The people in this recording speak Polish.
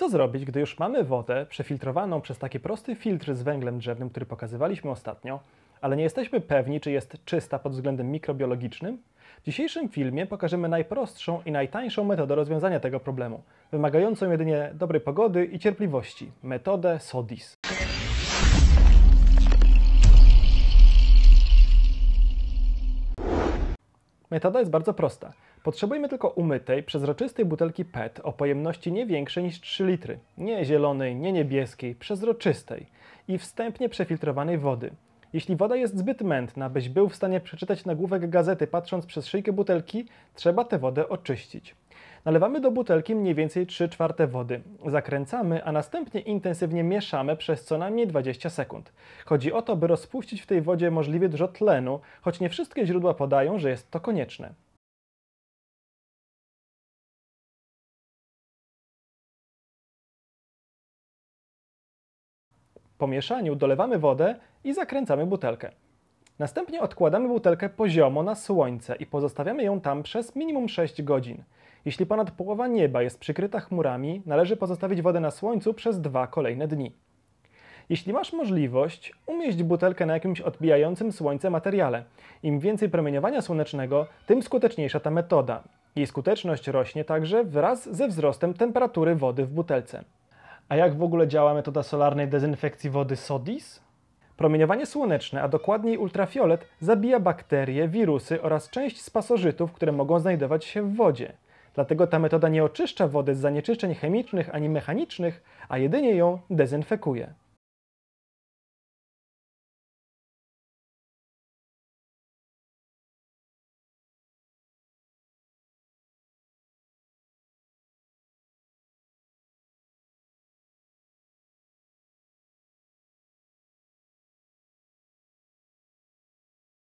Co zrobić, gdy już mamy wodę przefiltrowaną przez taki prosty filtr z węglem drzewnym, który pokazywaliśmy ostatnio, ale nie jesteśmy pewni, czy jest czysta pod względem mikrobiologicznym? W dzisiejszym filmie pokażemy najprostszą i najtańszą metodę rozwiązania tego problemu, wymagającą jedynie dobrej pogody i cierpliwości metodę SODIS. Metoda jest bardzo prosta. Potrzebujemy tylko umytej, przezroczystej butelki PET o pojemności nie większej niż 3 litry. Nie zielonej, nie niebieskiej, przezroczystej i wstępnie przefiltrowanej wody. Jeśli woda jest zbyt mętna, byś był w stanie przeczytać nagłówek gazety patrząc przez szyjkę butelki, trzeba tę wodę oczyścić. Nalewamy do butelki mniej więcej 3 czwarte wody. Zakręcamy, a następnie intensywnie mieszamy przez co najmniej 20 sekund. Chodzi o to, by rozpuścić w tej wodzie możliwie dużo tlenu, choć nie wszystkie źródła podają, że jest to konieczne. Po mieszaniu dolewamy wodę i zakręcamy butelkę. Następnie odkładamy butelkę poziomo na słońce i pozostawiamy ją tam przez minimum 6 godzin. Jeśli ponad połowa nieba jest przykryta chmurami, należy pozostawić wodę na słońcu przez dwa kolejne dni. Jeśli masz możliwość, umieść butelkę na jakimś odbijającym słońce materiale. Im więcej promieniowania słonecznego, tym skuteczniejsza ta metoda. Jej skuteczność rośnie także wraz ze wzrostem temperatury wody w butelce. A jak w ogóle działa metoda solarnej dezynfekcji wody SODIS? Promieniowanie słoneczne, a dokładniej ultrafiolet, zabija bakterie, wirusy oraz część z pasożytów, które mogą znajdować się w wodzie. Dlatego ta metoda nie oczyszcza wody z zanieczyszczeń chemicznych ani mechanicznych, a jedynie ją dezynfekuje.